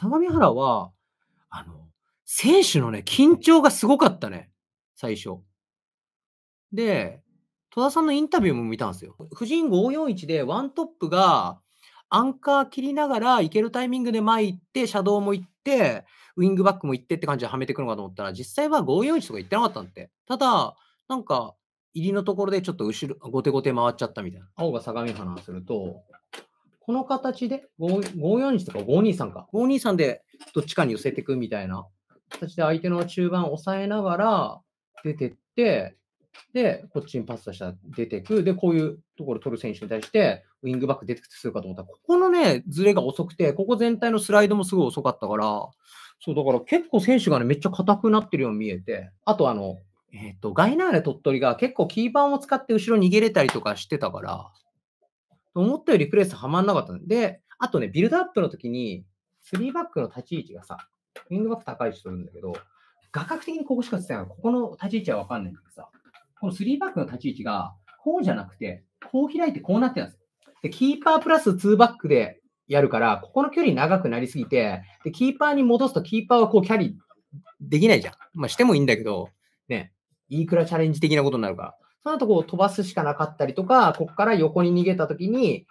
相模原は、あの、選手のね、緊張がすごかったね、最初。で、戸田さんのインタビューも見たんですよ。婦人541でワントップがアンカー切りながら行けるタイミングで前行って、シャドウも行って、ウィングバックも行ってって感じではめてくるのかと思ったら、実際は541とか行ってなかったんって。ただ、なんか、入りのところでちょっと後ろ、後手後手回っちゃったみたいな。青が相模原すると、この形で541とか523か、523でどっちかに寄せていくみたいな形で相手の中盤を抑えながら出てって、で、こっちにパス出したら出てく。で、こういうところを取る選手に対して、ウィングバック出てくとするかと思ったら、ここのね、ずれが遅くて、ここ全体のスライドもすごい遅かったから、そう、だから結構選手がね、めっちゃ硬くなってるように見えて、あとあの、えっ、ー、と、ガイナーレ鳥取が結構キーパーも使って後ろ逃げれたりとかしてたから、思ったよりプレスはまんなかったんで、あとね、ビルドアップの時に、3バックの立ち位置がさ、ウィングバック高い人いるんだけど、画角的にここしか映ってないここの立ち位置はわかんないんだけどさ、この3バックの立ち位置が、こうじゃなくて、こう開いてこうなってるんですよ。で、キーパープラス2バックでやるから、ここの距離長くなりすぎて、で、キーパーに戻すと、キーパーはこうキャリーできないじゃん。まあ、してもいいんだけど、ね、イークラチャレンジ的なことになるから。その後こう飛ばすしかなかったりとか、ここから横に逃げた時に、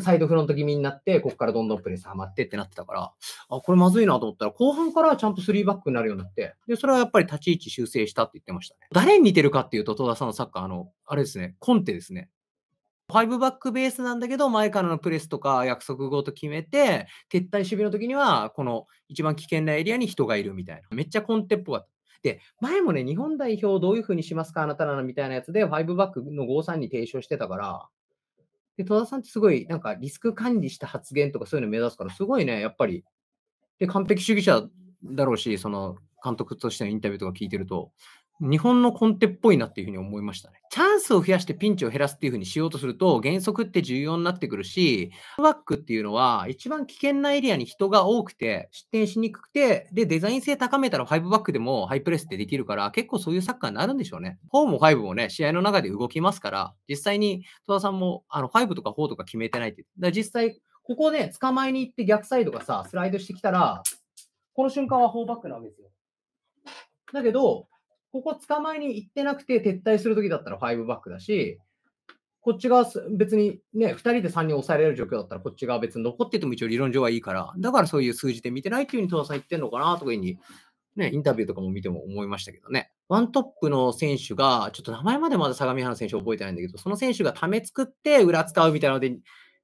サイドフロント気味になって、ここからどんどんプレスはまってってなってたから、あ、これまずいなと思ったら、後半からちゃんと3バックになるようになって、で、それはやっぱり立ち位置修正したって言ってましたね。誰に似てるかっていうと、戸田さんのサッカー、あの、あれですね、コンテですね。5バックベースなんだけど、前からのプレスとか約束ごと決めて、撤退守備の時には、この一番危険なエリアに人がいるみたいな。めっちゃコンテっぽかった。、前もね、日本代表どういうふうにしますか、あなたらみたいなやつで、5バックの5-3に提唱してたから、で、戸田さんってすごい、なんかリスク管理した発言とかそういうの目指すから、すごいね、やっぱり、で、完璧主義者だろうし、その、監督としてのインタビューとか聞いてると、日本のコンテっぽいなっていうふうに思いましたね。チャンスを増やしてピンチを減らすっていうふうにしようとすると、原則って重要になってくるし、バックっていうのは一番危険なエリアに人が多くて、失点しにくくて、で、デザイン性高めたら5バックでもハイプレスってできるから、結構そういうサッカーになるんでしょうね。4も5もね、試合の中で動きますから、実際に戸田さんもあの5とか4とか決めてないって。だ実際、ここね、捕まえに行って逆サイドがさ、スライドしてきたら、この瞬間は4バックなわけですよ。だけど、ここ捕まえに行ってなくて撤退するときだったら5バックだし、こっち側別にね、2人で3人抑えられる状況だったら、こっち側別に残ってても一応理論上はいいから、だからそういう数字で見てないっていうふうに戸田さん言ってるのかなとかいうふうに、ね、インタビューとかも見ても思いましたけどね。ワントップの選手が、ちょっと名前までまだ相模原選手覚えてないんだけど、その選手がため作って裏使うみたいなので、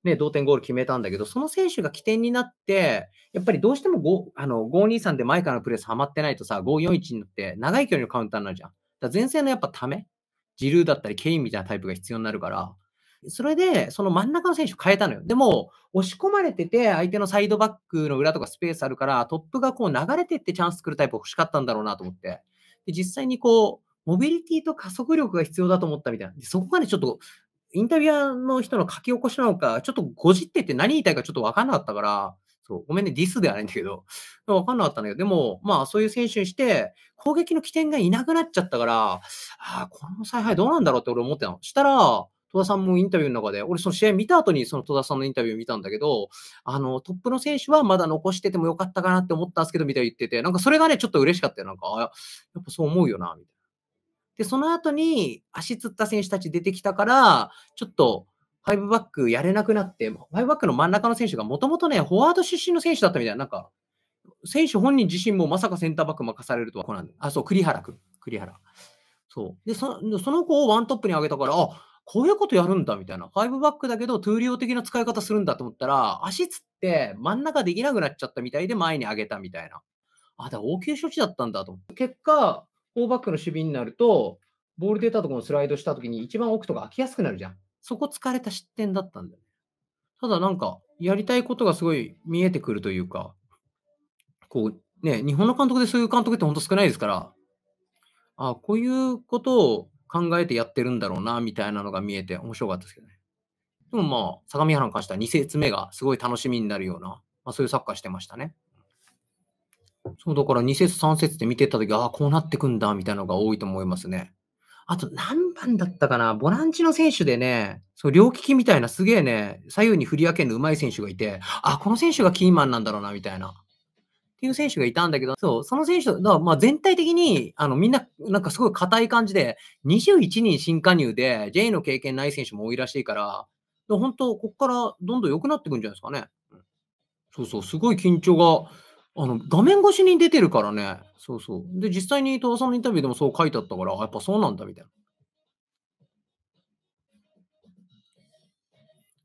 ね、同点ゴール決めたんだけど、その選手が起点になって、やっぱりどうしても5、あの、523で前からのプレスはまってないとさ、541になって長い距離のカウンターになるじゃん。だ前線のやっぱため、ジルーだったりケインみたいなタイプが必要になるから、それで、その真ん中の選手変えたのよ。でも、押し込まれてて、相手のサイドバックの裏とかスペースあるから、トップがこう流れてってチャンス作るタイプ欲しかったんだろうなと思って。で、実際にこう、モビリティと加速力が必要だと思ったみたいな。そこがね、ちょっとインタビュアーの人の書き起こしなのか、ちょっとごじってて何言いたいかちょっとわかんなかったから、そう、ごめんね、ディスではないんだけど、わかんなかったんだけど、でも、まあそういう選手にして、攻撃の起点がいなくなっちゃったから、ああ、この采配どうなんだろうって俺思ってたの。したら、戸田さんもインタビューの中で、俺その試合見た後にその戸田さんのインタビュー見たんだけど、あの、トップの選手はまだ残しててもよかったかなって思ったんですけど、みたいに言ってて、なんかそれがね、ちょっと嬉しかったよ。なんか、やっぱそう思うよな、みたいな。で、その後に足つった選手たち出てきたから、ちょっと、ファイブバックやれなくなって、ファイブバックの真ん中の選手がもともとね、フォワード出身の選手だったみたいな、なんか、選手本人自身もまさかセンターバック任されるとは、こなんで、あ、そう、栗原君、栗原。そう。で、そその子をワントップに上げたから、あ、こういうことやるんだみたいな。ファイブバックだけど、トゥーリオ的な使い方するんだと思ったら、足つって真ん中できなくなっちゃったみたいで前に上げたみたいな。あ、だから応急処置だったんだと思って。結果、4バックの守備になると、ボール出たところのスライドしたときに一番奥とか開きやすくなるじゃん。そこ疲れた失点だったんだよね。ただなんか、やりたいことがすごい見えてくるというか、こう、ね、日本の監督でそういう監督って本当少ないですから、あこういうことを考えてやってるんだろうな、みたいなのが見えて面白かったですけどね。でもまあ、相模原に関しては2節目がすごい楽しみになるような、まあ、そういうサッカーしてましたね。そう、だから2節3節で見てたとき、ああ、こうなってくんだ、みたいなのが多いと思いますね。あと、何番だったかなボランチの選手でね、そう両利きみたいな、すげえね、左右に振り分けるのうまい選手がいて、あ、この選手がキーマンなんだろうな、みたいな。っていう選手がいたんだけど、そう、その選手、だまあ全体的に、あの、みんな、なんかすごい硬い感じで、21人新加入で、J の経験ない選手も多いらしいから、本当、ここからどんどん良くなってくんじゃないですかね。そうそう、すごい緊張があの、画面越しに出てるからね。そうそう。で、実際に戸田さんのインタビューでもそう書いてあったから、やっぱそうなんだ、みたいな。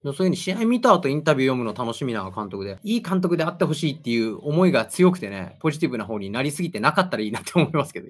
そういうふうに試合見た後インタビュー読むの楽しみな監督で、いい監督であってほしいっていう思いが強くてね、ポジティブな方になりすぎてなかったらいいなって思いますけど。